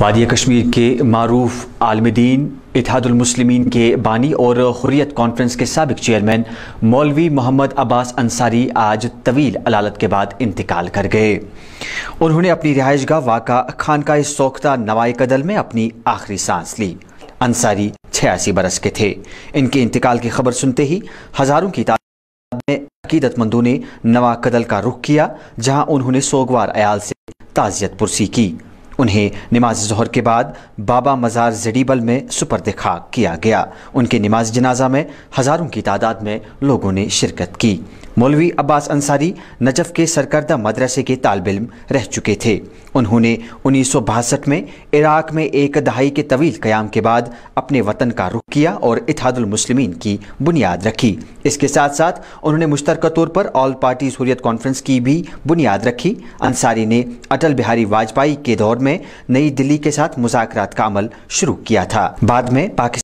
वादिया कश्मीर के मरूफ आलमदीन इतिहादुलमसलमिन के बानी और हुरियत कॉन्फ्रेंस के सबक चेयरमैन मौलवी मोहम्मद अब्बास अंसारी आज तवील अलालत के बाद इंतकाल कर गए उन्होंने अपनी रिहाइश गाह वाका खानका सोख्ता नवाए कदल में अपनी आखिरी सांस ली अंसारी छियासी बरस के थे इनके इंतकाल की खबर सुनते ही हज़ारों की तादाद में अकीदतमंदों ने नवा कदल का रुख किया जहाँ उन्होंने सोगवार अयाल से ताज़ियत पुरसी की उन्हें नमाज जहर के बाद बाबा मज़ार जडीबल में सुपर्द खाक किया गया उनके नमाज जनाजा में हज़ारों की तादाद में लोगों ने शिरकत की मौलवी अब्बास अंसारी नजफ़ के सरकर्दा मदरसे के तालब इम रह चुके थे उन्होंने उन्नीस सौ बासठ में इराक़ में एक दहाई के तवील क़्याम के बाद अपने वतन का रुख किया और इतिहादुलमसलमिन की बुनियाद रखी इसके साथ साथ उन्होंने मुश्तरक तौर पर ऑल पार्टीज हुरियत कॉन्फ्रेंस की भी बुनियाद रखी अंसारी ने अटल बिहारी वाजपेयी के दौर में नई दिल्ली के साथ मुजाकर का अमल शुरू किया था बाद में पाकिस्तान